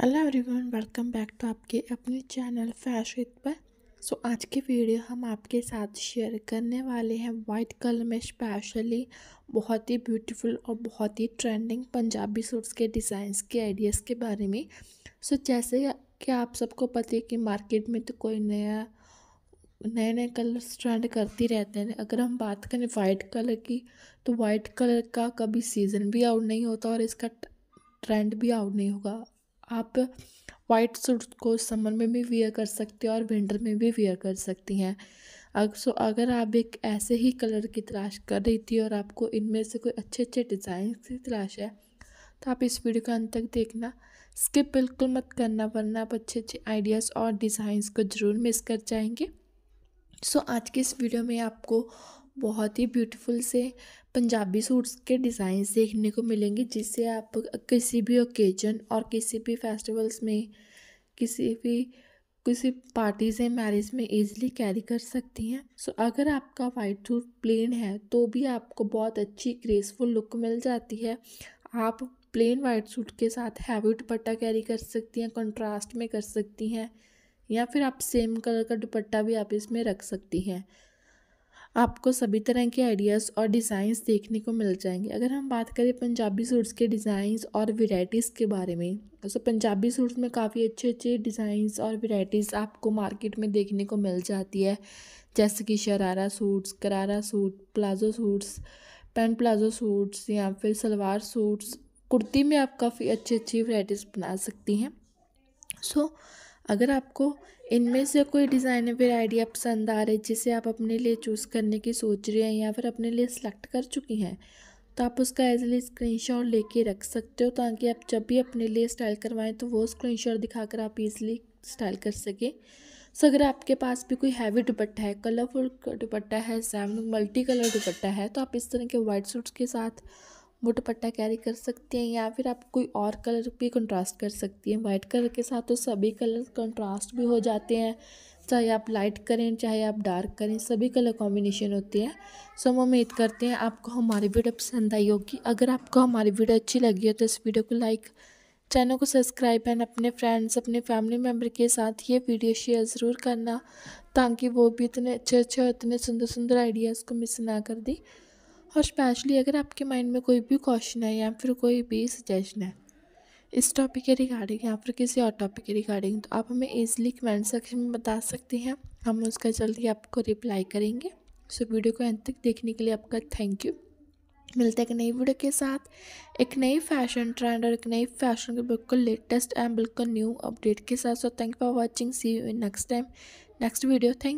hello everyone welcome back to आपके अपने channel fashion पर सो so, आज की वीडियो हम आपके साथ शेयर करने वाले हैं वाइट कलर में स्पेशली बहुत ही ब्यूटीफुल और बहुत ही ट्रेंडिंग पंजाबी सूट्स के डिज़ाइंस के आइडियाज़ के बारे में सो so, जैसे कि आप सबको पता है कि मार्केट में तो कोई नया नए नए कलर्स ट्रेंड करती रहते हैं अगर हम बात करें वाइट कलर की तो वाइट कलर का कभी सीज़न भी आउट नहीं होता और इसका ट्रेंड भी आउट नहीं होगा आप वाइट सूट को समर में भी वेयर कर सकते हैं और विंटर में भी वेयर कर सकती हैं अगर सो अगर आप एक ऐसे ही कलर की तलाश कर रही थी और आपको इनमें से कोई अच्छे अच्छे डिज़ाइन की तलाश है तो आप इस वीडियो का अंत तक देखना स्किप बिल्कुल मत करना वरना आप अच्छे अच्छे आइडियाज़ और डिज़ाइंस को ज़रूर मिस कर जाएंगे सो so, आज की इस वीडियो में आपको बहुत ही ब्यूटीफुल से पंजाबी सूट्स के डिज़ाइन देखने को मिलेंगे जिससे आप किसी भी ओकेजन और किसी भी फेस्टिवल्स में किसी भी किसी पार्टीज़ या मैरिज में ईजिली कैरी कर सकती हैं सो so, अगर आपका वाइट सूट प्लेन है तो भी आपको बहुत अच्छी ग्रेसफुल लुक मिल जाती है आप प्लेन वाइट सूट के साथ हैवी दुपट्टा कैरी कर सकती हैं कंट्रास्ट में कर सकती हैं या फिर आप सेम कलर का दुपट्टा भी आप इसमें रख सकती हैं आपको सभी तरह के आइडियाज़ और डिज़ाइंस देखने को मिल जाएंगे अगर हम बात करें पंजाबी सूट्स के डिज़ाइंस और वेराइटीज़ के बारे में तो पंजाबी सूट्स में काफ़ी अच्छे अच्छे डिज़ाइंस और वेराइटीज़ आपको मार्केट में देखने को मिल जाती है जैसे कि शरारा सूट्स करारा suit palazzo suits pant palazzo suits या फिर सलवार सूट्स कुर्ती में आप काफ़ी अच्छी अच्छी वैराइटीज़ बना सकती हैं सो so, अगर आपको इनमें से कोई डिज़ाइन फिर आइडिया पसंद आ रहा है जिसे आप अपने लिए चूज़ करने की सोच रहे हैं या फिर अपने लिए सिलेक्ट कर चुकी हैं तो आप उसका एजली स्क्रीनशॉट लेके रख सकते हो ताकि आप जब भी अपने लिए स्टाइल करवाएं तो वो स्क्रीनशॉट दिखाकर आप ईजिली स्टाइल कर सकें सो अगर आपके पास भी कोई हैवी दुपट्टा है कलरफुल दुपट्टा है सैम मल्टी कलर दुपट्टा है तो आप इस तरह के वाइट सूट्स के साथ दुपट्टा कैरी कर सकते हैं या फिर आप कोई और कलर भी कंट्रास्ट कर सकती हैं वाइट कलर के साथ तो सभी कलर कंट्रास्ट भी हो जाते हैं चाहे आप लाइट करें चाहे आप डार्क करें सभी कलर कॉम्बिनेशन होते हैं सो हम उम्मीद करते हैं आपको हमारी वीडियो पसंद आई होगी अगर आपको हमारी वीडियो अच्छी लगी हो तो इस वीडियो को लाइक चैनल को सब्सक्राइब एंड अपने फ्रेंड्स अपने फैमिली मेम्बर के साथ ये वीडियो शेयर ज़रूर करना ताकि वो भी इतने अच्छे अच्छे और इतने सुंदर सुंदर आइडियाज़ को मिस ना कर दें और स्पेशली अगर आपके माइंड में कोई भी क्वेश्चन है या फिर कोई भी सजेशन है इस टॉपिक के रिगार्डिंग या फिर किसी और टॉपिक के रिगार्डिंग तो आप हमें ईजिली कमेंट सेक्शन में बता सकते हैं हम उसका जल्दी आपको रिप्लाई करेंगे सो so, वीडियो को अंत तक देखने के लिए आपका थैंक यू मिलते हैं एक नई वीडियो के साथ एक नई फैशन ट्रेंड और एक नई फैशन के बिल्कुल लेटेस्ट एंड बिल्कुल न्यू अपडेट के साथ so thank you for watching see you in next time next video thank